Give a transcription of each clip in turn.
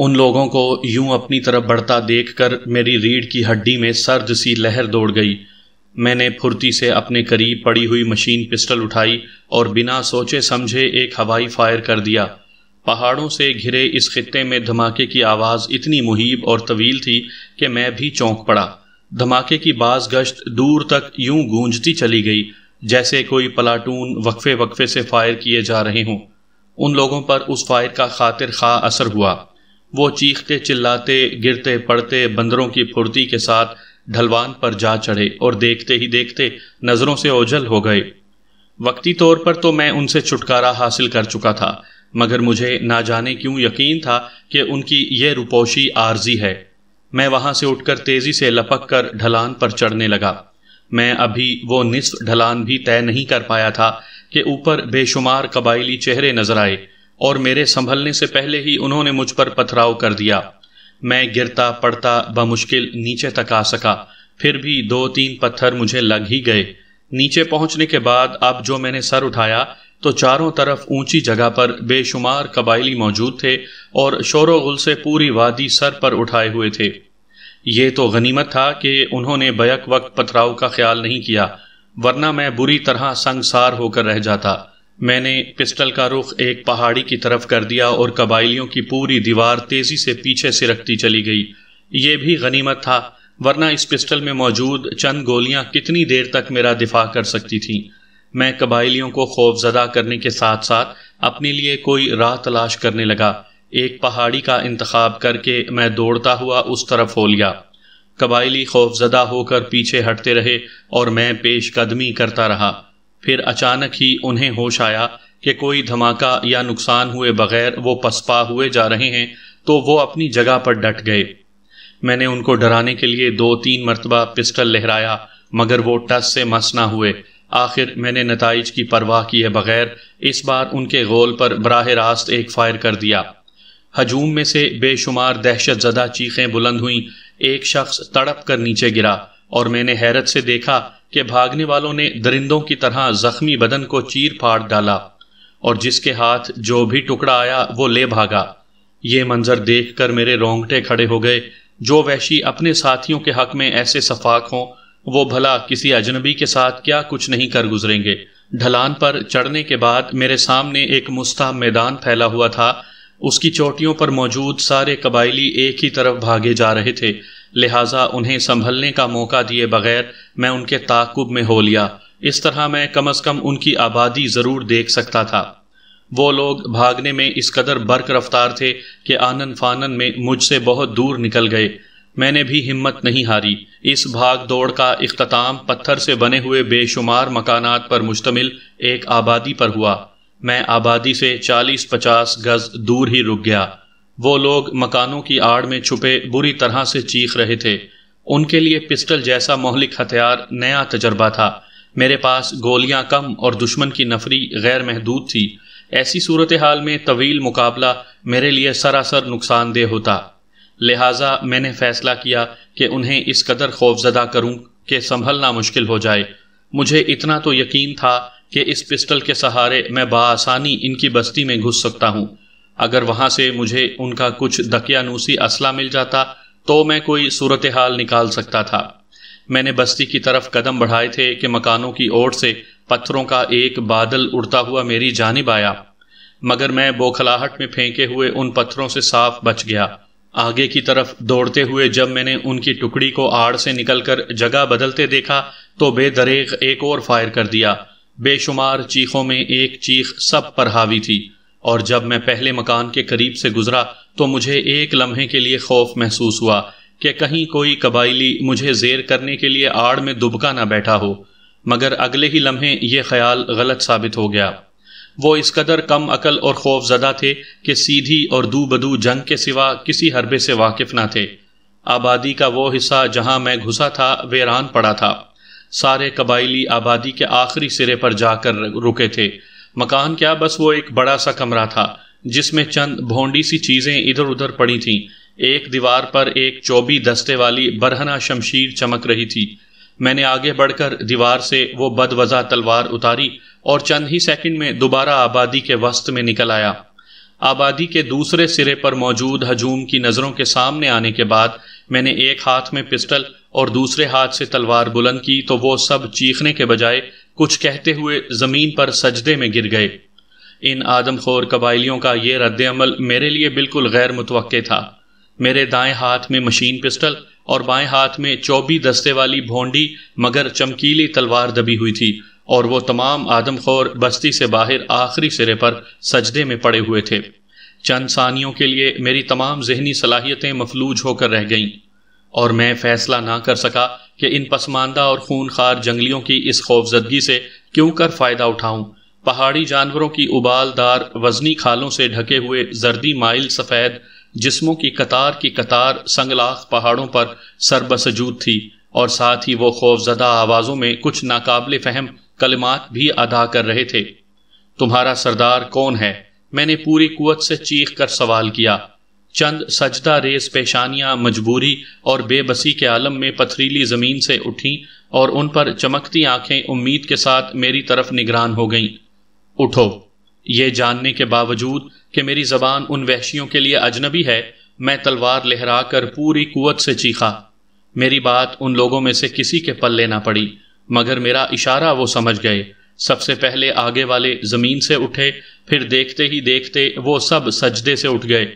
उन लोगों को यूं अपनी तरफ बढ़ता देखकर मेरी रीढ़ की हड्डी में सर्द सी लहर दौड़ गई मैंने फुर्ती से अपने करीब पड़ी हुई मशीन पिस्टल उठाई और बिना सोचे समझे एक हवाई फायर कर दिया पहाड़ों से घिरे इस खत्ते में धमाके की आवाज़ इतनी मुहिब और तवील थी कि मैं भी चौंक पड़ा धमाके की बाज गश्त दूर तक यूं गूंजती चली गई जैसे कोई पलाटून वक्फे वक्फे से फायर किए जा रहे हों उन लोगों पर उस फायर का खातिर खा असर हुआ वो चीखते चिल्लाते गिरते पड़ते बंदरों की फुर्ती के साथ ढलवान पर जा चढ़े और देखते ही देखते नज़रों से ओझल हो गए वक्ती तौर पर तो मैं उनसे छुटकारा हासिल कर चुका था मगर मुझे ना जाने क्यों यकीन था कि उनकी यह रुपोशी आर्जी है मैं वहां से उठकर तेजी से लपक कर ढलान पर चढ़ने लगा मैं अभी वो निसफ ढलान भी तय नहीं कर पाया था कि ऊपर बेशुमार कबाइली चेहरे नजर आए और मेरे संभलने से पहले ही उन्होंने मुझ पर पथराव कर दिया मैं गिरता पड़ता बमुश्किल नीचे तक आ सका फिर भी दो तीन पत्थर मुझे लग ही गए नीचे पहुंचने के बाद अब जो मैंने सर उठाया तो चारों तरफ ऊंची जगह पर बेशुमार कबाइली मौजूद थे और शोरोगुल से पूरी वादी सर पर उठाए हुए थे ये तो गनीमत था कि उन्होंने बैक वक्त पथराव का ख्याल नहीं किया वरना मैं बुरी तरह संगसार होकर रह जाता मैंने पिस्टल का रुख एक पहाड़ी की तरफ कर दिया और कबाइलियों की पूरी दीवार तेजी से पीछे सिरकती चली गई ये भी गनीमत था वरना इस पिस्टल में मौजूद चंद गोलियां कितनी देर तक मेरा दिफा कर सकती थीं मैं कबाइलियों को खौफजदा करने के साथ साथ अपने लिए कोई राह तलाश करने लगा एक पहाड़ी का इंतखब करके मैं दौड़ता हुआ उस तरफ हो लिया कबाइली खौफजदा होकर पीछे हटते रहे और मैं पेश कदमी करता रहा फिर अचानक ही उन्हें होश आया कि कोई धमाका या नुकसान हुए बगैर वो पसपा हुए जा रहे हैं तो वो अपनी जगह पर डट गए मैंने उनको डराने के लिए दो तीन मरतबा पिस्टल लहराया मगर वो टस से मस ना हुए आखिर मैंने नतज की परवाह किए बगैर इस बार उनके गोल पर बराह रास्त एक फायर कर दिया हजूम में से बेशुमार दहशत जदा चीखें बुलंद हुई एक शख्स तड़प कर नीचे गिरा और मैंने हैरत से देखा कि भागने वालों ने दरिंदों की तरह जख्मी बदन को चीर फाड़ डाला और जिसके हाथ जो भी टुकड़ा आया वो ले भागा ये मंजर देखकर मेरे रोंगटे खड़े हो गए जो वैशी अपने साथियों के हक में ऐसे सफाक हों वो भला किसी अजनबी के साथ क्या कुछ नहीं कर गुजरेंगे ढलान पर चढ़ने के बाद मेरे सामने एक मुस्ता मैदान फैला हुआ था उसकी चोटियों पर मौजूद सारे कबायली एक ही तरफ भागे जा रहे थे लिहाजा उन्हें संभलने का मौका दिए बगैर मैं उनके ताकुब में हो लिया इस तरह मैं कम अज कम उनकी आबादी ज़रूर देख सकता था वो लोग भागने में इस कदर बर्क रफ्तार थे कि आनन फानन में मुझसे बहुत दूर निकल गए मैंने भी हिम्मत नहीं हारी इस भाग दौड़ का अख्ताम पत्थर से बने हुए बेशुमार मकानात पर मुश्तमिल एक आबादी पर हुआ मैं आबादी से चालीस पचास गज दूर ही रुक गया वो लोग मकानों की आड़ में छुपे बुरी तरह से चीख रहे थे उनके लिए पिस्टल जैसा मोहलिक हथियार नया तजर्बा था मेरे पास गोलियां कम और दुश्मन की नफरी गैर महदूद थी ऐसी सूरत हाल में तवील मुकाबला मेरे लिए सरासर नुकसानदेह होता लिहाजा मैंने फैसला किया कि उन्हें इस कदर खौफजदा करूं कि संभलना मुश्किल हो जाए मुझे इतना तो यकीन था कि इस पिस्टल के सहारे मैं बासानी इनकी बस्ती में घुस सकता हूँ अगर वहाँ से मुझे उनका कुछ दकियानूसी असला मिल जाता तो मैं कोई सूरत हाल निकाल सकता था मैंने बस्ती की तरफ कदम बढ़ाए थे कि मकानों की ओर से पत्थरों का एक बादल उड़ता हुआ मेरी जानब आया मगर मैं बोखलाहट में फेंके हुए उन पत्थरों से साफ बच गया आगे की तरफ दौड़ते हुए जब मैंने उनकी टुकड़ी को आड़ से निकलकर जगह बदलते देखा तो बेदरेख एक और फायर कर दिया बेशुमार चीखों में एक चीख सब पर हावी थी और जब मैं पहले मकान के करीब से गुजरा तो मुझे एक लम्हे के लिए खौफ महसूस हुआ कि कहीं कोई कबाइली मुझे जेर करने के लिए आड़ में दुबका ना बैठा हो मगर अगले ही लम्हे ये ख्याल गलत साबित हो गया वो इस कदर कम अकल और खौफ ज़दा थे कि सीधी और दू बदू जंग के सिवा किसी हरबे से वाकिफ ना थे आबादी का वो हिस्सा जहां मैं घुसा था वेरान पड़ा था सारे कबायली आबादी के आखिरी सिरे पर जाकर रुके थे मकान क्या बस वो एक बड़ा सा कमरा था जिसमें चंद भोंडी सी चीज़ें इधर उधर पड़ी थीं एक दीवार पर एक चौबी दस्ते वाली बरहना शमशीर चमक रही थी मैंने आगे बढ़कर दीवार से वो बदवजा तलवार उतारी और चंद ही सेकंड में दोबारा आबादी के वस्त में निकल आया आबादी के दूसरे सिरे पर मौजूद हजूम की नज़रों के सामने आने के बाद मैंने एक हाथ में पिस्टल और दूसरे हाथ से तलवार बुलंद की तो वो सब चीखने के बजाय कुछ कहते हुए जमीन पर सजदे में गिर गए इन आदमखोर कबाइलियों का ये रद्दमल मेरे लिए बिल्कुल गैर मुतव था मेरे दाएं हाथ में मशीन पिस्टल और बाएं हाथ में चौबी दस्ते वाली भोंडी मगर चमकीली तलवार दबी हुई थी और वो तमाम आदमखोर बस्ती से बाहर आखिरी सिरे पर सजदे में पड़े हुए थे चंद सानियों के लिए मेरी तमाम जहनी सलाहियतें मफलूज होकर रह गईं और मैं फैसला ना कर सका कि इन पसमानदा और खूनखार जंगलियों की इस खौफजदगी से क्यों कर फ़ायदा उठाऊं पहाड़ी जानवरों की उबालदार वजनी खालों से ढके हुए जर्दी माइल सफ़ेद जिस्मों की कतार की कतार संगलाख पहाड़ों पर सरबसजूद थी और साथ ही वो खौफजदा आवाज़ों में कुछ नाकाबले फहम कलिमात भी अदा कर रहे थे तुम्हारा सरदार कौन है मैंने पूरी कुत से चीख कर सवाल किया चंद सजदा रेस पेशानियां मजबूरी और बेबसी के आलम में पथरीली ज़मीन से उठी और उन पर चमकती आंखें उम्मीद के साथ मेरी तरफ निगरान हो गईं उठो ये जानने के बावजूद कि मेरी जबान उन वहशियों के लिए अजनबी है मैं तलवार लहरा कर पूरी कुवत से चीखा मेरी बात उन लोगों में से किसी के पल लेना पड़ी मगर मेरा इशारा वो समझ गए सबसे पहले आगे वाले ज़मीन से उठे फिर देखते ही देखते वो सब सजदे से उठ गए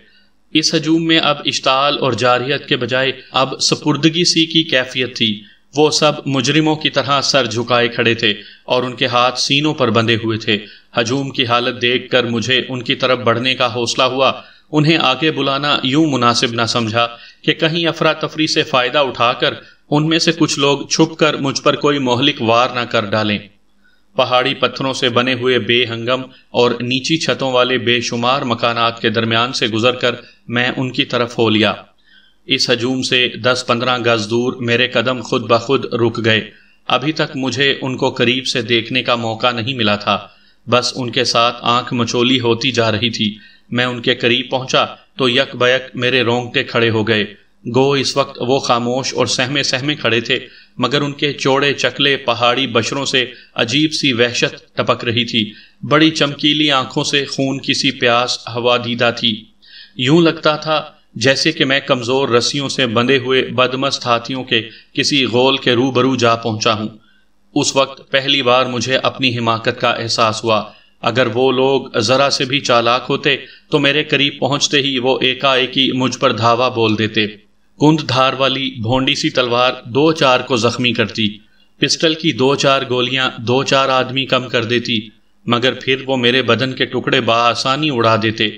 इस हजूम में अब इश्ताल और जारियत के बजाय अब सपुर्दगी सी की कैफियत थी वो सब मुजरिमों की तरह सर झुकाए खड़े थे और उनके हाथ सीनों पर बंधे हुए थे हजूम की हालत देखकर मुझे उनकी तरफ बढ़ने का हौसला हुआ उन्हें आगे बुलाना यूं मुनासिब ना समझा कि कहीं अफरा तफरी से फ़ायदा उठाकर उनमें से कुछ लोग छुप कर मुझ पर कोई मोहलिक वार ना कर डालें पहाड़ी पत्थरों से बने हुए बेहंगम और नीची छतों वाले बेशुमार मकानात के दरमियान से गुजरकर मैं उनकी तरफ हो लिया इस हजूम से दस पंद्रह गज दूर मेरे कदम खुद ब खुद रुक गए अभी तक मुझे उनको करीब से देखने का मौका नहीं मिला था बस उनके साथ आंख मचोली होती जा रही थी मैं उनके करीब पहुंचा तो यक बयक मेरे रोंगटे खड़े हो गए गो इस वक्त वो खामोश और सहमे सहमे खड़े थे मगर उनके चौड़े चकले पहाड़ी बशरों से अजीब सी वहशत टपक रही थी बड़ी चमकीली आंखों से खून की सी प्यास हवा दीदा थी यूं लगता था जैसे कि मैं कमज़ोर रस्सियों से बंधे हुए बदमस्त हाथियों के किसी गोल के रूबरू जा पहुंचा हूं उस वक्त पहली बार मुझे अपनी हिमाकत का एहसास हुआ अगर वो लोग ज़रा से भी चालाक होते तो मेरे करीब पहुंचते ही वो एकाएकी मुझ पर धावा बोल देते कुंद धार वाली भोंडी सी तलवार दो चार को जख्मी करती पिस्टल की दो चार गोलियां दो चार आदमी कम कर देती मगर फिर वो मेरे बदन के टुकड़े बासानी उड़ा देते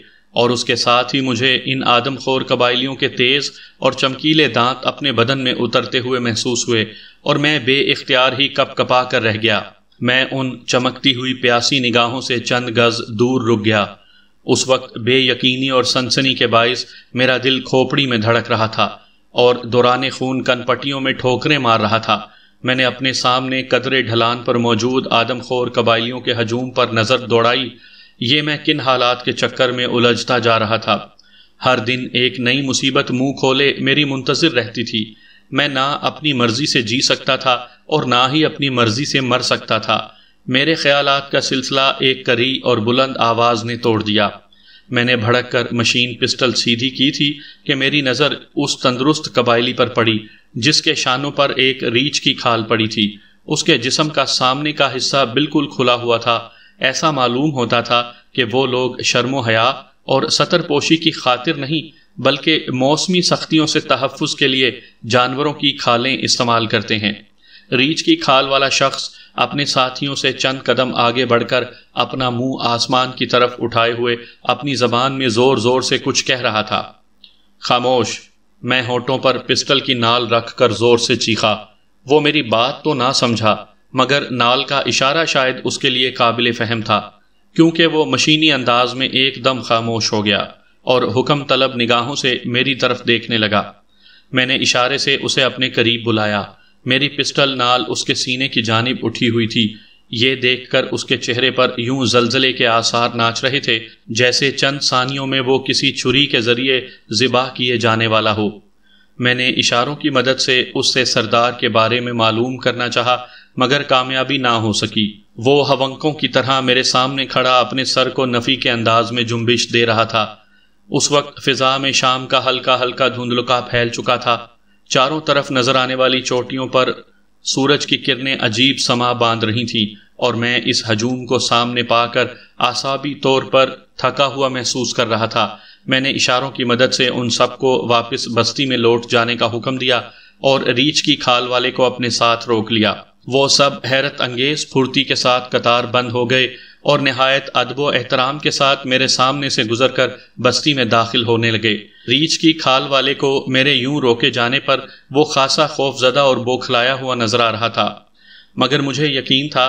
और उसके साथ ही मुझे इन आदमखोर कबाइलियों के तेज़ और चमकीले दांत अपने बदन में उतरते हुए महसूस हुए और मैं बे इख्तियार ही कप कपा कर रह गया मैं उन चमकती हुई प्यासी निगाहों से चंद गज दूर रुक गया उस वक्त बेयकीनी और सनसनी के बायस मेरा दिल खोपड़ी में धड़क रहा था और दौरान खून कनपटियों में ठोकरें मार रहा था मैंने अपने सामने कदरे ढलान पर मौजूद आदमखोर कबाइलियों के हजूम पर नज़र दौड़ाई ये मैं किन हालात के चक्कर में उलझता जा रहा था हर दिन एक नई मुसीबत मुंह खोले मेरी मुंतजर रहती थी मैं ना अपनी मर्जी से जी सकता था और ना ही अपनी मर्जी से मर सकता था मेरे ख्यालात का सिलसिला एक करी और बुलंद आवाज़ ने तोड़ दिया मैंने भड़क कर मशीन पिस्टल सीधी की थी कि मेरी नज़र उस तंदुरुस्त कबायली पर पड़ी जिसके शानों पर एक रीछ की खाल पड़ी थी उसके जिसम का सामने का हिस्सा बिल्कुल खुला हुआ था ऐसा मालूम होता था कि वो लोग शर्मो हया और सतरपोशी की खातिर नहीं बल्कि मौसमी सख्तियों से तहफ़ के लिए जानवरों की खालें इस्तेमाल करते हैं रीछ की खाल वाला शख्स अपने साथियों से चंद कदम आगे बढ़कर अपना मुंह आसमान की तरफ उठाए हुए अपनी जबान में जोर जोर से कुछ कह रहा था खामोश मैं होठों पर पिस्टल की नाल रख कर जोर से चीखा वो मेरी बात तो ना समझा मगर नाल का इशारा शायद उसके लिए काबिल फहम था क्योंकि वो मशीनी अंदाज में एकदम खामोश हो गया और हुक्म तलब निगाहों से मेरी तरफ देखने लगा मैंने इशारे से उसे अपने करीब बुलाया मेरी पिस्टल नाल उसके सीने की जानब उठी हुई थी ये देखकर उसके चेहरे पर यूं जलजले के आसार नाच रहे थे जैसे चंद सानियों में वो किसी छुरी के जरिए ज़िबाह किए जाने वाला हो मैंने इशारों की मदद से उससे सरदार के बारे में मालूम करना चाहा मगर कामयाबी ना हो सकी वो हवंकों की तरह मेरे सामने खड़ा अपने सर को नफ़ी के अंदाज में जुम्बिश दे रहा था उस वक्त फिजा में शाम का हल्का हल्का धुंधलुका फैल चुका था चारों तरफ नजर आने वाली चोटियों पर सूरज की किरणें अजीब समा बांध रही थीं और मैं इस हजूम को सामने पाकर आसाबी तौर पर थका हुआ महसूस कर रहा था मैंने इशारों की मदद से उन सबको वापस बस्ती में लौट जाने का हुक्म दिया और रीछ की खाल वाले को अपने साथ रोक लिया वो सब हैरत अंगेज फुर्ती के साथ कतार बंद हो गए और नहायत अदब एहतराम के साथ मेरे सामने से गुजर कर बस्ती में दाखिल होने लगे रीछ की खाल वाले को मेरे यूं रोके जाने पर वो खासा खौफजदा और बोखलाया हुआ नजर आ रहा था मगर मुझे यकीन था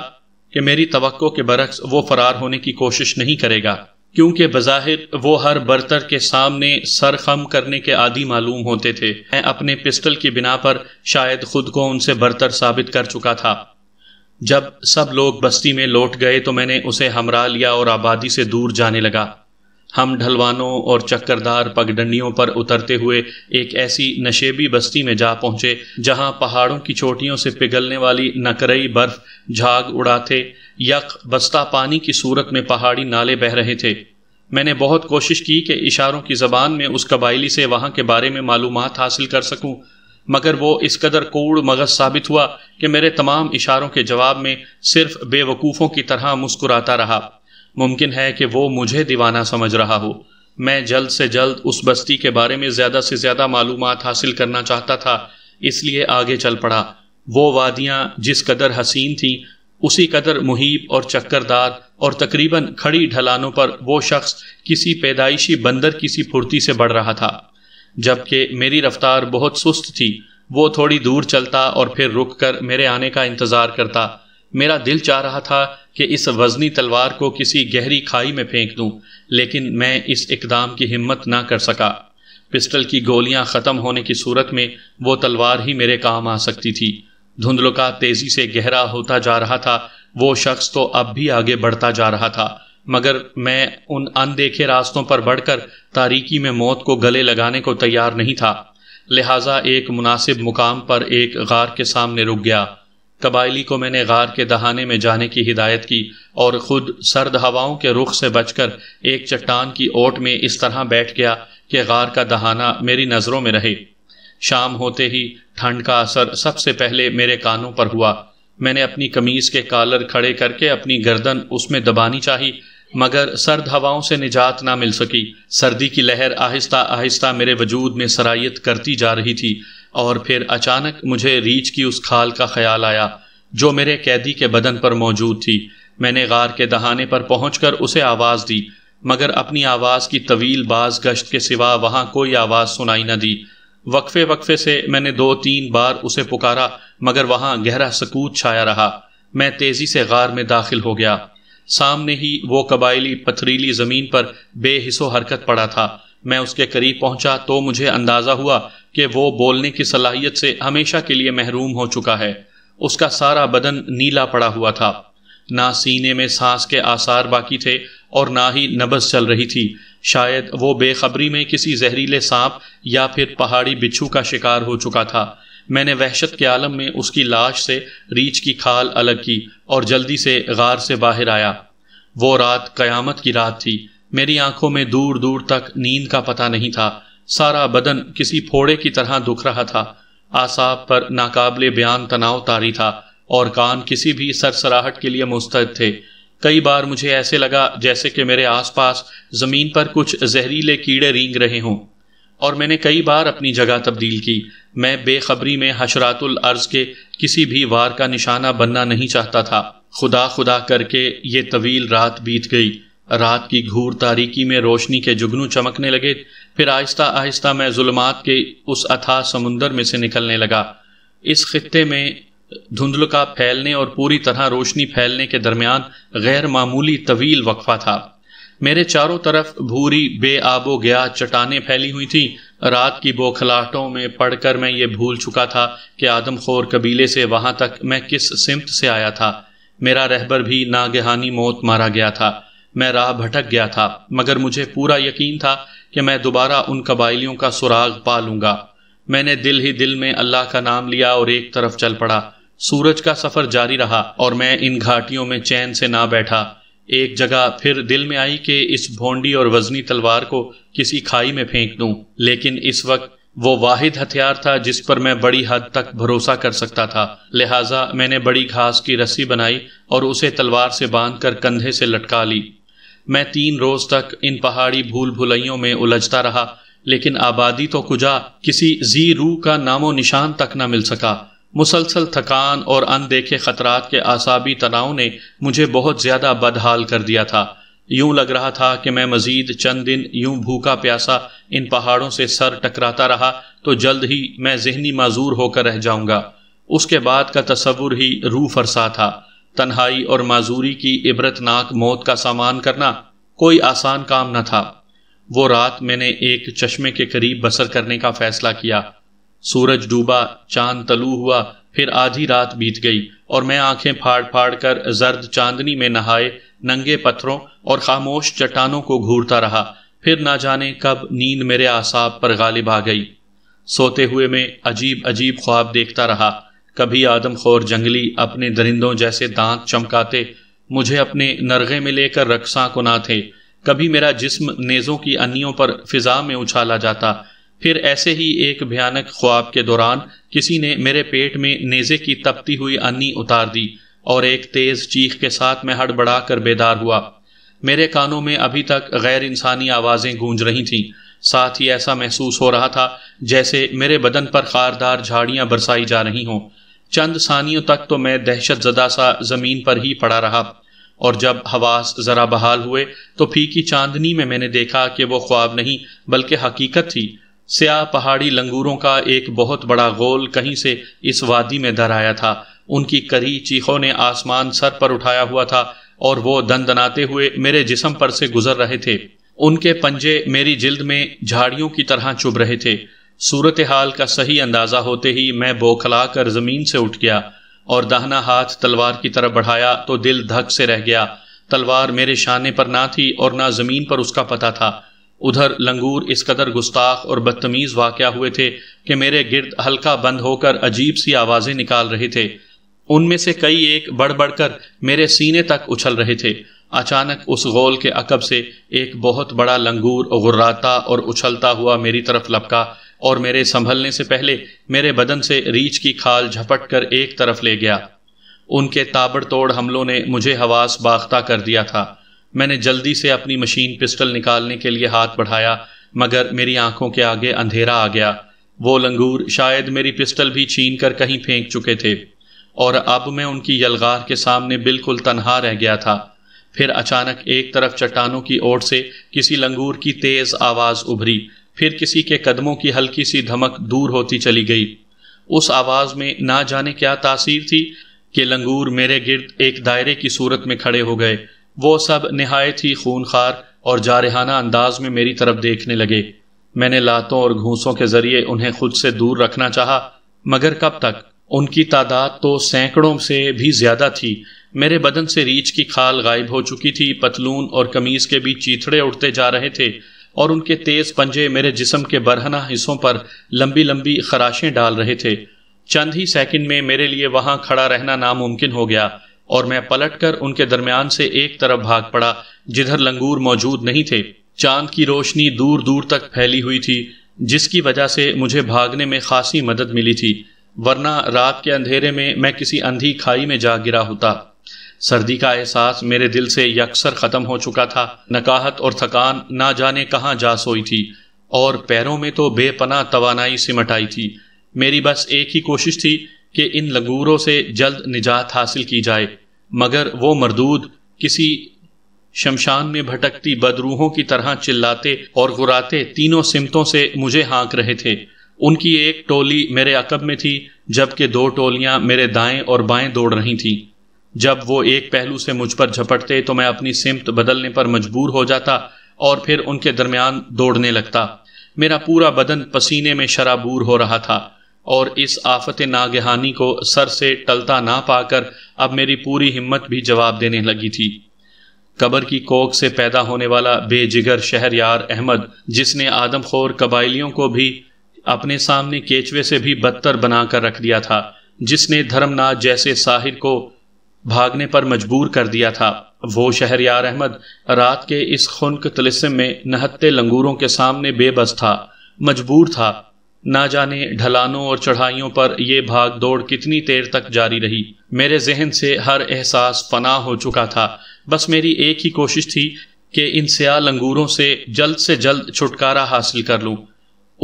कि मेरी तो के बरक्स वो फरार होने की कोशिश नहीं करेगा क्योंकि बज़ाहिर वो हर बर्तर के सामने सर खम करने के आदि मालूम होते थे मैं अपने पिस्टल की बिना पर शायद खुद को उनसे बर्तर साबित कर चुका था जब सब लोग बस्ती में लौट गए तो मैंने उसे हमरा लिया और आबादी से दूर जाने लगा हम ढलवानों और चक्करदार पगडंडियों पर उतरते हुए एक ऐसी नशेबी बस्ती में जा पहुंचे जहां पहाड़ों की चोटियों से पिघलने वाली नकरई बर्फ झाग उड़ाते यक बस्ता पानी की सूरत में पहाड़ी नाले बह रहे थे मैंने बहुत कोशिश की कि इशारों की जबान में उस कबाइली से वहां के बारे में मालूम हासिल कर सकूं मगर वो इस कदर कोड़ मगज साबित हुआ कि मेरे तमाम इशारों के जवाब में सिर्फ बेवकूफ़ों की तरह मुस्कुराता रहा मुमकिन है कि वो मुझे दीवाना समझ रहा हो मैं जल्द से जल्द उस बस्ती के बारे में ज़्यादा से ज़्यादा मालूम हासिल करना चाहता था इसलिए आगे चल पड़ा वो वादियाँ जिस कदर हसीन थीं उसी कदर मुहिब और चक्करदार और तकरीबन खड़ी ढलानों पर वो शख्स किसी पैदाइशी बंदर किसी फुर्ती से बढ़ रहा था जबकि मेरी रफ्तार बहुत सुस्त थी वो थोड़ी दूर चलता और फिर रुककर मेरे आने का इंतज़ार करता मेरा दिल चाह रहा था कि इस वजनी तलवार को किसी गहरी खाई में फेंक दूं, लेकिन मैं इस इकदाम की हिम्मत ना कर सका पिस्टल की गोलियां ख़त्म होने की सूरत में वो तलवार ही मेरे काम आ सकती थी धुंधलुका तेज़ी से गहरा होता जा रहा था वो शख्स तो अब भी आगे बढ़ता जा रहा था मगर मैं उन अनदेखे रास्तों पर बढ़कर तारीकी में मौत को गले लगाने को तैयार नहीं था लिहाजा एक मुनासिब मुकाम पर एक गार के सामने रुक गया कबायली को मैंने गार के दहाने में जाने की हिदायत की और खुद सर्द हवाओं के रुख से बचकर एक चट्टान की ओट में इस तरह बैठ गया कि गार का दहाना मेरी नज़रों में रहे शाम होते ही ठंड का असर सबसे पहले मेरे कानों पर हुआ मैंने अपनी कमीज के कालर खड़े करके अपनी गर्दन उसमें दबानी चाही मगर सर्द हवाओं से निजात ना मिल सकी सर्दी की लहर आहिस्ता आहिस्ता मेरे वजूद में सरायत करती जा रही थी और फिर अचानक मुझे रीछ की उस खाल का ख्याल आया जो मेरे कैदी के बदन पर मौजूद थी मैंने गार के दहाने पर पहुंचकर उसे आवाज़ दी मगर अपनी आवाज़ की तवील बाज गश्त के सिवा वहाँ कोई आवाज़ सुनाई न दी वक्फे वक्फे से मैंने दो तीन बार उसे पुकारा मगर वहाँ गहरा सकूत छाया रहा मैं तेज़ी से गार में दाखिल हो गया सामने ही वो कबायली पथरीली जमीन पर बेहिसो हरकत पड़ा था मैं उसके करीब पहुंचा तो मुझे अंदाजा हुआ कि वो बोलने की सलाहियत से हमेशा के लिए महरूम हो चुका है उसका सारा बदन नीला पड़ा हुआ था ना सीने में सांस के आसार बाकी थे और ना ही नबस चल रही थी शायद वो बेखबरी में किसी जहरीले सांप या फिर पहाड़ी बिच्छू का शिकार हो चुका था मैंने वहशत के आलम में उसकी लाश से रीछ की खाल अलग की और जल्दी से गार से बाहर आया वो रात कयामत की रात थी मेरी आंखों में दूर दूर तक नींद का पता नहीं था सारा बदन किसी फोड़े की तरह दुख रहा था आसाब पर नाकाबले बयान तनाव तारी था और कान किसी भी सरसराहट के लिए मुस्तैद थे कई बार मुझे ऐसे लगा जैसे कि मेरे आसपास जमीन पर कुछ जहरीले कीड़े रींग रहे हों और मैंने कई बार अपनी जगह तब्दील की मैं बेखबरी में हशरातुल अर्ज के किसी भी वार का निशाना बनना नहीं चाहता था खुदा खुदा करके ये तवील रात बीत गई रात की घूर तारीकी में रोशनी के जुगनू चमकने लगे फिर आहिस्ता आहिस्ता मैं जुलमात के उस अथाह समुंदर में से निकलने लगा इस खत्े में धुंधल का फैलने और पूरी तरह रोशनी फैलने के दरमियान गैर मामूली तवील वक्फा था मेरे चारों तरफ भूरी बे आबो गया चटाने फैली हुई थी रात की बौखलाहटों में पढ़कर मैं ये भूल चुका था कि आदमखोर कबीले से वहां तक मैं किस सिमत से आया था मेरा रहबर भी नागहानी मौत मारा गया था मैं राह भटक गया था मगर मुझे पूरा यकीन था कि मैं दोबारा उन कबाइलियों का सुराग पा लूंगा मैंने दिल ही दिल में अल्लाह का नाम लिया और एक तरफ चल पड़ा सूरज का सफर जारी रहा और मैं इन घाटियों में चैन से ना बैठा एक जगह फिर दिल में आई कि इस भोंडी और वजनी तलवार को किसी खाई में फेंक दूं, लेकिन इस वक्त वो वाहिद हथियार था जिस पर मैं बड़ी हद तक भरोसा कर सकता था लिहाजा मैंने बड़ी घास की रस्सी बनाई और उसे तलवार से बांधकर कंधे से लटका ली मैं तीन रोज तक इन पहाड़ी भूल भुलइयों में उलझता रहा लेकिन आबादी तो कुजा किसी जी रू का नामो निशान तक न मिल सका मुसलसल थकान और अनदेखे खतरात के आसाबी तनाव ने मुझे बहुत ज़्यादा बदहाल कर दिया था यूं लग रहा था कि मैं मज़ीद चंद दिन यूं भूखा प्यासा इन पहाड़ों से सर टकराता रहा तो जल्द ही मैं जहनी माजूर होकर रह जाऊंगा उसके बाद का तस्वुर ही रू फरसा था तन्हाई और माजूरी की इबरतनाक मौत का सामान करना कोई आसान काम न था वो रात मैंने एक चश्मे के करीब बसर करने का फैसला किया सूरज डूबा चांद तलू हुआ फिर आधी रात बीत गई और मैं आंखें फाड़ फाड़ कर जर्द चांदनी में नहाए नंगे पत्थरों और खामोश चट्टानों को घूरता रहा फिर ना जाने कब नींद मेरे आसाब पर गालिब आ गई सोते हुए मैं अजीब अजीब ख्वाब देखता रहा कभी आदमखोर जंगली अपने दरिंदों जैसे दांत चमकाते मुझे अपने नरगे में लेकर रकसा को ना थे कभी मेरा जिस्म नेज़ों की अन्नियों पर फिजा में उछाला जाता फिर ऐसे ही एक भयानक ख्वाब के दौरान किसी ने मेरे पेट में नेजे की तपती हुई अन्नी उतार दी और एक तेज चीख के साथ मैं हड़बड़ा कर बेदार हुआ मेरे कानों में अभी तक गैर इंसानी आवाज़ें गूंज रही थीं साथ ही ऐसा महसूस हो रहा था जैसे मेरे बदन पर खारदार झाड़ियां बरसाई जा रही हों चंद सानियों तक तो मैं दहशत जदा सा जमीन पर ही पड़ा रहा और जब हवास जरा बहाल हुए तो फीकी चांदनी में मैंने देखा कि वो ख्वाब नहीं बल्कि हकीकत थी स्या पहाड़ी लंगूरों का एक बहुत बड़ा गोल कहीं से इस वादी में आया था उनकी करी चीखों ने आसमान सर पर उठाया हुआ था और वो दनदनाते हुए मेरे जिसम पर से गुजर रहे थे उनके पंजे मेरी जिल्द में झाड़ियों की तरह चुभ रहे थे सूरत हाल का सही अंदाज़ा होते ही मैं बौखला कर ज़मीन से उठ गया और दाहना हाथ तलवार की तरफ बढ़ाया तो दिल धक से रह गया तलवार मेरे शाने पर ना थी और ना ज़मीन पर उसका पता था उधर लंगूर इस कदर गुस्ताख और बदतमीज़ वाक़ हुए थे कि मेरे गिरद हल्का बंद होकर अजीब सी आवाज़ें निकाल रहे थे उनमें से कई एक बढ़ बढ़ कर मेरे सीने तक उछल रहे थे अचानक उस गोल के अकब से एक बहुत बड़ा लंगूर गुर्राता और उछलता हुआ मेरी तरफ लपका और मेरे संभलने से पहले मेरे बदन से रीछ की खाल झपट कर एक तरफ ले गया उनके ताबड़तोड़ हमलों ने मुझे हवास बाख्ता कर दिया था मैंने जल्दी से अपनी मशीन पिस्टल निकालने के लिए हाथ बढ़ाया मगर मेरी आंखों के आगे अंधेरा आ गया वो लंगूर शायद मेरी पिस्टल भी छीन कर कहीं फेंक चुके थे और अब मैं उनकी यलगार के सामने बिल्कुल तनहा रह गया था फिर अचानक एक तरफ चट्टानों की ओर से किसी लंगूर की तेज आवाज उभरी फिर किसी के कदमों की हल्की सी धमक दूर होती चली गई उस आवाज में ना जाने क्या तासीर थी कि लंगूर मेरे गिर्द एक दायरे की सूरत में खड़े हो गए वो सब नहायत ही खूनखार और जारहाना अंदाज में मेरी तरफ देखने लगे मैंने लातों और घूसों के जरिए उन्हें खुद से दूर रखना चाहा मगर कब तक उनकी तादाद तो सैकड़ों से भी ज्यादा थी मेरे बदन से रीछ की खाल गायब हो चुकी थी पतलून और कमीज के बीच चीथड़े उड़ते जा रहे थे और उनके तेज पंजे मेरे जिसम के बरहना हिस्सों पर लंबी लंबी खराशें डाल रहे थे चंद ही सेकंड में मेरे लिए वहां खड़ा रहना नामुमकिन हो गया और मैं पलटकर उनके दरमियान से एक तरफ भाग पड़ा जिधर लंगूर मौजूद नहीं थे चांद की रोशनी दूर दूर तक फैली हुई थी जिसकी वजह से मुझे भागने में खासी मदद मिली थी वरना रात के अंधेरे में मैं किसी अंधी खाई में जा गिरा होता सर्दी का एहसास मेरे दिल से यकसर ख़त्म हो चुका था नकाहत और थकान ना जाने कहाँ जा सोई थी और पैरों में तो बेपना तवानाई सिमट आई थी मेरी बस एक ही कोशिश थी कि इन लगूरों से जल्द निजात हासिल की जाए मगर वो मरदूद किसी शमशान में भटकती बदरूहों की तरह चिल्लाते और गुराते तीनों सिमतों से मुझे हाँक रहे थे उनकी एक टोली मेरे अकब में थी जबकि दो टोलियां मेरे दाएं और बाएं दौड़ रही थीं जब वो एक पहलू से मुझ पर झपटते तो मैं अपनी सिमत बदलने पर मजबूर हो जाता और फिर उनके दरमियान दौड़ने लगता मेरा पूरा बदन पसीने में शराबूर हो रहा था और इस आफत नागहानी को सर से टलता ना पाकर अब मेरी पूरी हिम्मत भी जवाब देने लगी थी कबर की कोख से पैदा होने वाला बेजिगर शहर यार अहमद जिसने आदमखोर कबाइलियों को भी अपने सामने केचवे से भी बदतर बनाकर रख दिया था जिसने धर्मनाथ जैसे साहिर को भागने पर मजबूर कर दिया था वो शहर यार अहमद रात के इस खुनक तलिसम में नहत्ते लंगूरों के सामने बेबस था मजबूर था ना जाने ढलानों और चढ़ाइयों पर यह भाग दौड़ कितनी देर तक जारी रही मेरे जहन से हर एहसास फना हो चुका था बस मेरी एक ही कोशिश थी कि इन सयाह लंगूरों से जल्द से जल्द छुटकारा हासिल कर लूं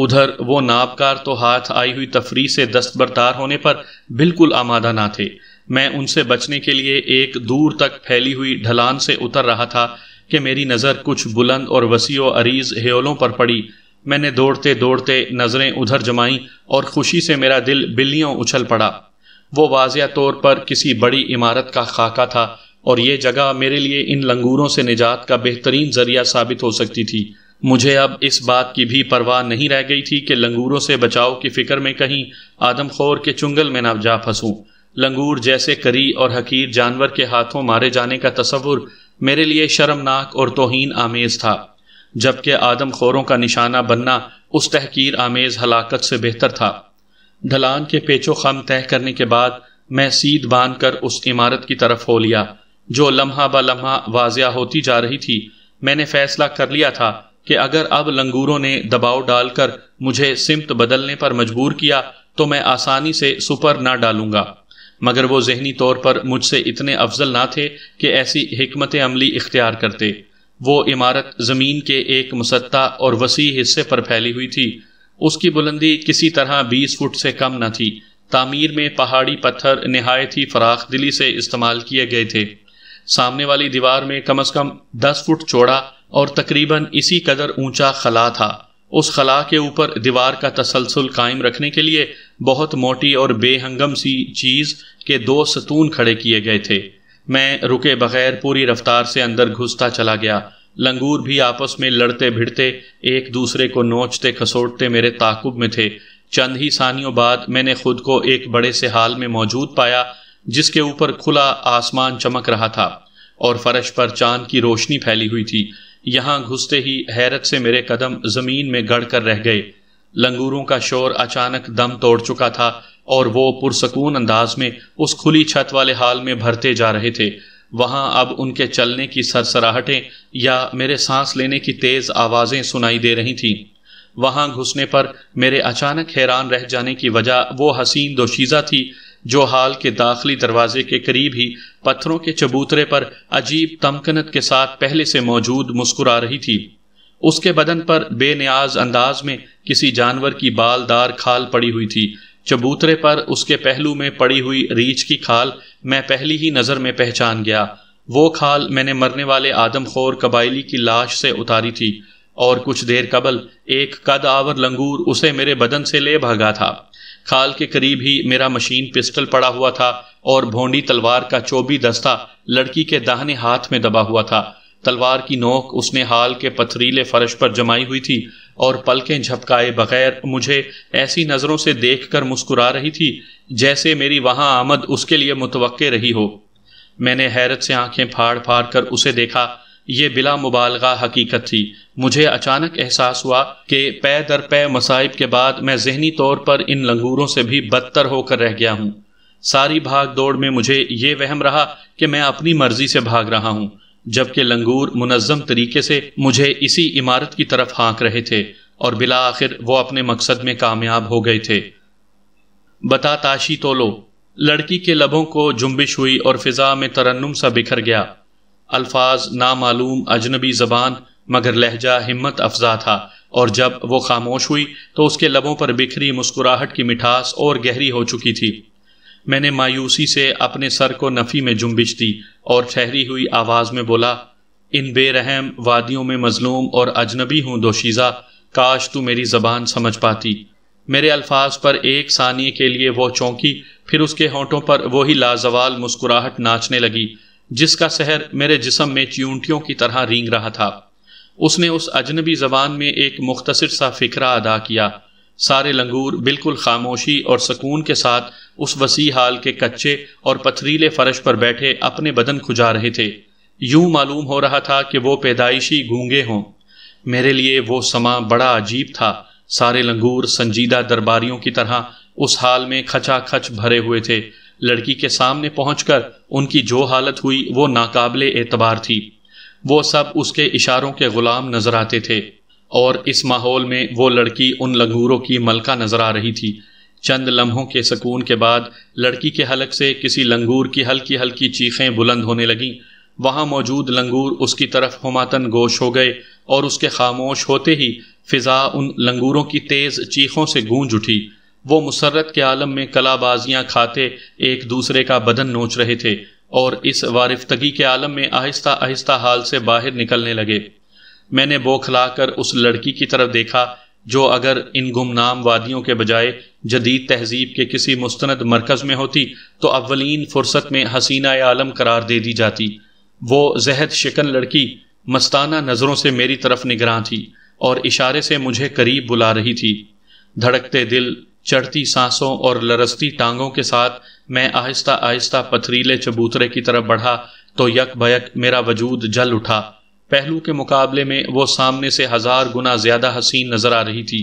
उधर वो नापकार तो हाथ आई हुई तफरी से दस्तबरदार होने पर बिल्कुल आमादा ना थे मैं उनसे बचने के लिए एक दूर तक फैली हुई ढलान से उतर रहा था कि मेरी नज़र कुछ बुलंद और वसी अरीज हेलों पर पड़ी मैंने दौड़ते दौड़ते नज़रें उधर जमाई और खुशी से मेरा दिल बिल्लियों उछल पड़ा वो वाजिया तौर पर किसी बड़ी इमारत का खाका था और ये जगह मेरे लिए इन लंगूरों से निजात का बेहतरीन जरिया साबित हो सकती थी मुझे अब इस बात की भी परवाह नहीं रह गई थी कि लंगूरों से बचाव की फिक्र में कहीं आदमखोर के चुंगल में ना जा फंसूं लंगूर जैसे करी और हकीर जानवर के हाथों मारे जाने का तस्वुर मेरे लिए शर्मनाक और तोहन आमेज था जबकि आदम खोरों का निशाना बनना उस तहकीर आमेज हलाकत से बेहतर था ढलान के पेचो खम तय करने के बाद मैं सीध बांध कर उस इमारत की तरफ हो लिया जो लम्हा ब लम्हा वाजिया होती जा रही थी मैंने फैसला कर लिया था कि अगर अब लंगूरों ने दबाव डालकर मुझे सिमत बदलने पर मजबूर किया तो मैं आसानी से सुपर ना डालूंगा मगर वो जहनी तौर पर मुझसे इतने अफजल ना थे कि ऐसी हमत अमली इख्तियार करते वो इमारत ज़मीन के एक मुसत्ता और वसी हिस्से पर फैली हुई थी उसकी बुलंदी किसी तरह बीस फुट से कम न थी तामीर में पहाड़ी पत्थर नहायत ही फराख दिली से इस्तेमाल किए गए थे सामने वाली दीवार में कम अज़ कम दस फुट चौड़ा और तकरीबन इसी कदर ऊंचा खला था उस खला के ऊपर दीवार का तसलसल कायम रखने के लिए बहुत मोटी और बेहंगम सी चीज़ के दो सतून खड़े किए गए थे मैं रुके बगैर पूरी रफ्तार से अंदर घुसता चला गया लंगूर भी आपस में लड़ते भिड़ते एक दूसरे को नोचते खसोटते मेरे ताकुब में थे चंद ही सानियों बाद मैंने खुद को एक बड़े से हाल में मौजूद पाया जिसके ऊपर खुला आसमान चमक रहा था और फर्श पर चांद की रोशनी फैली हुई थी यहाँ घुसते ही हैरत से मेरे कदम जमीन में गड़ कर रह गए लंगूरों का शोर अचानक दम तोड़ चुका था और वो पुरसकून अंदाज में उस खुली छत वाले हाल में भरते जा रहे थे वहाँ अब उनके चलने की सरसराहटें या मेरे सांस लेने की तेज़ आवाज़ें सुनाई दे रही थीं वहाँ घुसने पर मेरे अचानक हैरान रह जाने की वजह वो हसीन दोशीज़ा थी जो हाल के दाखिली दरवाजे के करीब ही पत्थरों के चबूतरे पर अजीब तमकनत के साथ पहले से मौजूद मुस्कुरा रही थी उसके बदन पर बेनियाज अंदाज में किसी जानवर की बालदार खाल पड़ी हुई थी चबूतरे पर उसके पहलू में पड़ी हुई रीछ की खाल मैं पहली ही नज़र में पहचान गया वो खाल मैंने मरने वाले आदमखोर कबायली की लाश से उतारी थी और कुछ देर कबल एक कद आवर लंगूर उसे मेरे बदन से ले भागा था खाल के करीब ही मेरा मशीन पिस्टल पड़ा हुआ था और भोंडी तलवार का चोबी दस्ता लड़की के दाहने हाथ में दबा हुआ था तलवार की नोक उसने हाल के पथरीले फर्श पर जमाई हुई थी और पलकें झपकाए बगैर मुझे ऐसी नज़रों से देख कर मुस्कुरा रही थी जैसे मेरी वहां आमद उसके लिए मुतवक्के रही हो मैंने हैरत से आंखें फाड़ फाड़ कर उसे देखा ये बिला मुबालगा हकीकत थी मुझे अचानक एहसास हुआ कि पै दर पै मसाइब के बाद मैं जहनी तौर पर इन लंगूरों से भी बदतर होकर रह गया हूँ सारी भाग दौड़ में मुझे ये वहम रहा कि मैं अपनी मर्जी से भाग रहा हूँ जबकि लंगूर मुनज़म तरीके से मुझे इसी इमारत की तरफ हाँक रहे थे और बिला आखिर वो अपने मकसद में कामयाब हो गए थे बता ताशी तो लो लड़की के लबों को जुम्बिश हुई और फिजा में तरन्नुम सा बिखर गया अल्फाज नामालूम अजनबी जबान मगर लहजा हिम्मत अफजा था और जब वो खामोश हुई तो उसके लबों पर बिखरी मुस्कुराहट की मिठास और गहरी हो चुकी थी मैंने मायूसी से अपने सर को नफ़ी में जुम्बिश दी और ठहरी हुई आवाज़ में बोला इन बेरहम वादियों में मजलूम और अजनबी हूँ दोशीज़ा काश तू मेरी ज़बान समझ पाती मेरे अल्फाज पर एक सानी के लिए वो चौंकी फिर उसके होंठों पर वही लाजवाल मुस्कुराहट नाचने लगी जिसका सहर मेरे जिसम में च्यूंटियों की तरह रींग रहा था उसने उस अजनबी जबान में एक मुख्तसर सा फिक्रा अदा किया सारे लंगूर बिल्कुल खामोशी और सुकून के साथ उस वसी हाल के कच्चे और पथरीले फर्श पर बैठे अपने बदन खुजा रहे थे यूं मालूम हो रहा था कि वो पैदाइशी गूंगे हों मेरे लिए वो समा बड़ा अजीब था सारे लंगूर संजीदा दरबारियों की तरह उस हाल में खचा खच भरे हुए थे लड़की के सामने पहुंचकर उनकी जो हालत हुई वो नाकाबले एतबार थी वो सब उसके इशारों के गुलाम नजर आते थे और इस माहौल में वो लड़की उन लंगूरों की मलका नजर आ रही थी चंद लम्हों के सुकून के बाद लड़की के हलक से किसी लंगूर की हल्की हल्की चीखें बुलंद होने लगीं वहाँ मौजूद लंगूर उसकी तरफ हमातन गोश हो गए और उसके खामोश होते ही फिजा उन लंगूरों की तेज़ चीखों से गूंज उठी वो मुसरत के आलम में कलाबाजियाँ खाते एक दूसरे का बदन नोच रहे थे और इस वारिफ्तगी के आलम में आहिस्ता आहिस्ता हाल से बाहर निकलने लगे मैंने बौखला कर उस लड़की की तरफ देखा जो अगर इन गुमनाम वादियों के बजाय जदीद तहजीब के किसी मुस्तंद मरकज़ में होती तो अवलिन फुर्सत में हसीना आलम करार दे दी जाती वो जहद शिकन लड़की मस्ताना नज़रों से मेरी तरफ निगरान थी और इशारे से मुझे करीब बुला रही थी धड़कते दिल चढ़ती सांसों और लरसती टांगों के साथ मैं आहिस्ता आहिस्ता पथरीले चबूतरे की तरफ बढ़ा तो यक बयक मेरा वजूद जल उठा पहलू के मुकाबले में वो सामने से हजार गुना ज्यादा हसीन नजर आ रही थी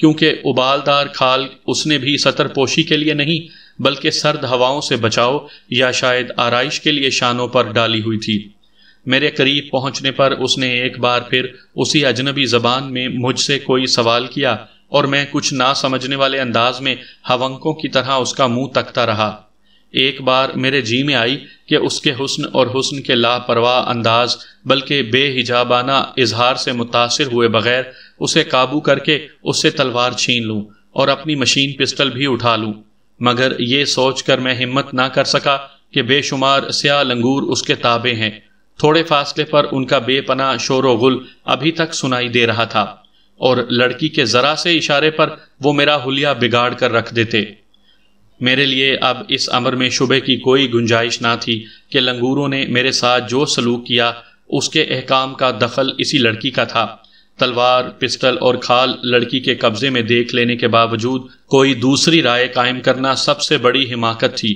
क्योंकि उबालदार खाल उसने भी सतरपोशी के लिए नहीं बल्कि सर्द हवाओं से बचाव या शायद आरइश के लिए शानों पर डाली हुई थी मेरे करीब पहुंचने पर उसने एक बार फिर उसी अजनबी जबान में मुझसे कोई सवाल किया और मैं कुछ ना समझने वाले अंदाज में हवंकों की तरह उसका मुंह तकता रहा एक बार मेरे जी में आई कि उसके हुस्न और हुस्न के लापरवाह अंदाज बल्कि बेहिजाबाना इजहार से मुतासर हुए बगैर उसे काबू करके उससे तलवार छीन लूँ और अपनी मशीन पिस्टल भी उठा लूँ मगर ये सोच कर मैं हिम्मत ना कर सका कि बेशुमार स्याह लंगूर उसके ताबे हैं थोड़े फासले पर उनका बेपना शोर गुल अभी तक सुनाई दे रहा था और लड़की के ज़रा से इशारे पर वो मेरा हुलिया बिगाड़ कर रख देते मेरे लिए अब इस अमर में शुबे की कोई गुंजाइश ना थी कि लंगूरों ने मेरे साथ जो सलूक किया उसके अहकाम का दखल इसी लड़की का था तलवार पिस्टल और खाल लड़की के कब्जे में देख लेने के बावजूद कोई दूसरी राय कायम करना सबसे बड़ी हिमाकत थी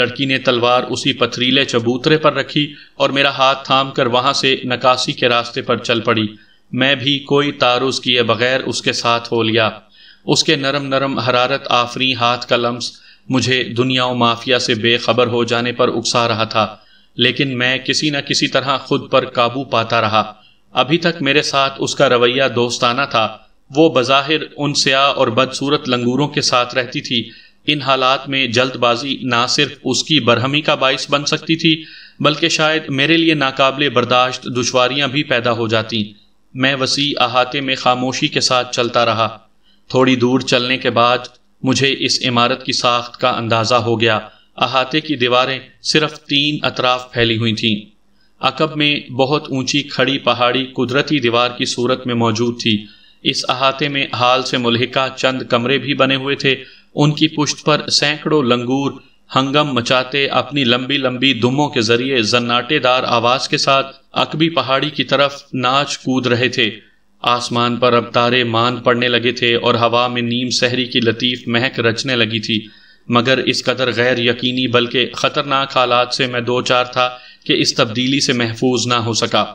लड़की ने तलवार उसी पथरीले चबूतरे पर रखी और मेरा हाथ थाम कर वहां से नकासी के रास्ते पर चल पड़ी मैं भी कोई तारुज किए बगैर उसके साथ हो लिया उसके नरम नरम हरारत आफरी हाथ का लम्स मुझे दुनिया और माफिया से बेखबर हो जाने पर उकसा रहा था लेकिन मैं किसी न किसी तरह खुद पर काबू पाता रहा अभी तक मेरे साथ उसका रवैया दोस्ताना था वो बज़ाहिर उन स्या और बदसूरत लंगूरों के साथ रहती थी इन हालात में जल्दबाजी ना सिर्फ उसकी बरहमी का बायस बन सकती थी बल्कि शायद मेरे लिए नाकबले बर्दाश्त दुशवारियाँ भी पैदा हो जाती मैं वसी अहाते में खामोशी के साथ चलता रहा थोड़ी दूर चलने के बाद मुझे इस इमारत की साख्त का अंदाज़ा हो गया अहाते की दीवारें सिर्फ तीन अतराफ फैली हुई थीं अकब में बहुत ऊंची खड़ी पहाड़ी कुदरती दीवार की सूरत में मौजूद थी इस अहाते में हाल से मुलहिका चंद कमरे भी बने हुए थे उनकी पुश्त पर सैकड़ों लंगूर हंगम मचाते अपनी लंबी लंबी दुमों के जरिए जन्नाटेदार आवाज के साथ अकबी पहाड़ी की तरफ नाच कूद रहे थे आसमान पर अब तारे मान पड़ने लगे थे और हवा में नीम सहरी की लतीफ़ महक रचने लगी थी मगर इस कदर गैर यकीनी बल्कि ख़तरनाक हालात से मैं दो चार था कि इस तब्दीली से महफूज ना हो सका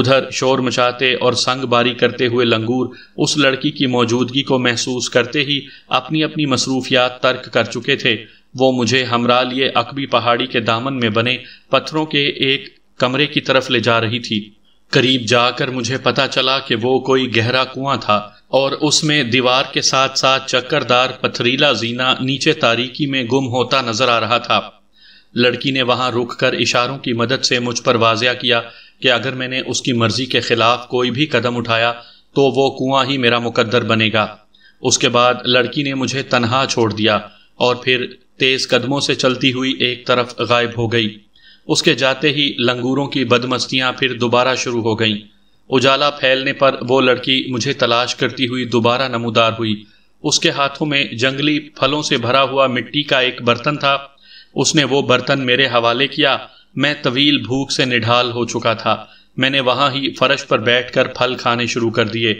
उधर शोर मचाते और संग बारी करते हुए लंगूर उस लड़की की मौजूदगी को महसूस करते ही अपनी अपनी मसरूफियात तर्क कर चुके थे वो मुझे हमरा लिए अकबी पहाड़ी के दामन में बने पत्थरों के एक कमरे की तरफ ले जा रही थी करीब जाकर मुझे पता चला कि वो कोई गहरा कुआं था और उसमें दीवार के साथ साथ चक्करदार पथरीला जीना नीचे तारीकी में गुम होता नजर आ रहा था लड़की ने वहां रुककर इशारों की मदद से मुझ पर वाजिया किया कि अगर मैंने उसकी मर्जी के खिलाफ कोई भी कदम उठाया तो वो कुआं ही मेरा मुकद्दर बनेगा उसके बाद लड़की ने मुझे तनहा छोड़ दिया और फिर तेज कदमों से चलती हुई एक तरफ गायब हो गई उसके जाते ही लंगूरों की बदमस्तियाँ फिर दोबारा शुरू हो गईं उजाला फैलने पर वो लड़की मुझे तलाश करती हुई दोबारा नमूदार हुई उसके हाथों में जंगली फलों से भरा हुआ मिट्टी का एक बर्तन था उसने वो बर्तन मेरे हवाले किया मैं तवील भूख से निढाल हो चुका था मैंने वहाँ ही फर्श पर बैठकर फल खाने शुरू कर दिए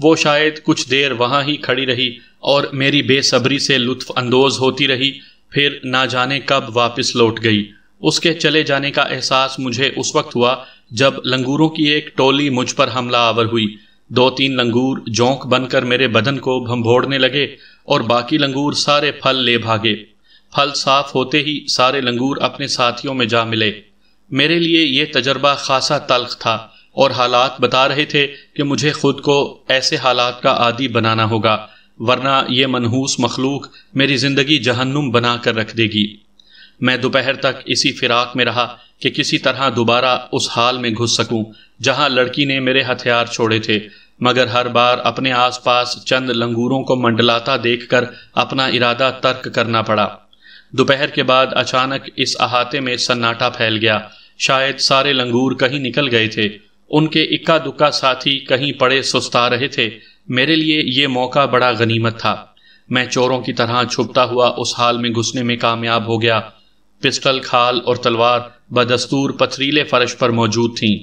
वो शायद कुछ देर वहाँ ही खड़ी रही और मेरी बेसब्री से लुत्फ अंदोज होती रही फिर ना जाने कब वापस लौट गई उसके चले जाने का एहसास मुझे उस वक्त हुआ जब लंगूरों की एक टोली मुझ पर हमला आवर हुई दो तीन लंगूर जोंक बनकर मेरे बदन को भंभोड़ने लगे और बाकी लंगूर सारे फल ले भागे फल साफ होते ही सारे लंगूर अपने साथियों में जा मिले मेरे लिए ये तजर्बा खासा तल्ख था और हालात बता रहे थे कि मुझे खुद को ऐसे हालात का आदि बनाना होगा वरना ये मनहूस मखलूक मेरी जिंदगी जहन्नुम बना कर रख देगी मैं दोपहर तक इसी फिराक में रहा कि किसी तरह दोबारा उस हाल में घुस सकूं जहां लड़की ने मेरे हथियार छोड़े थे मगर हर बार अपने आसपास चंद लंगूरों को मंडलाता देखकर अपना इरादा तर्क करना पड़ा दोपहर के बाद अचानक इस अहाते में सन्नाटा फैल गया शायद सारे लंगूर कहीं निकल गए थे उनके इक्का दुक्का साथी कहीं पड़े सुस्ता रहे थे मेरे लिए ये मौका बड़ा गनीमत था मैं चोरों की तरह छुपता हुआ उस हाल में घुसने में कामयाब हो गया पिस्टल खाल और तलवार बदस्तूर पथरीले फर्श पर मौजूद थीं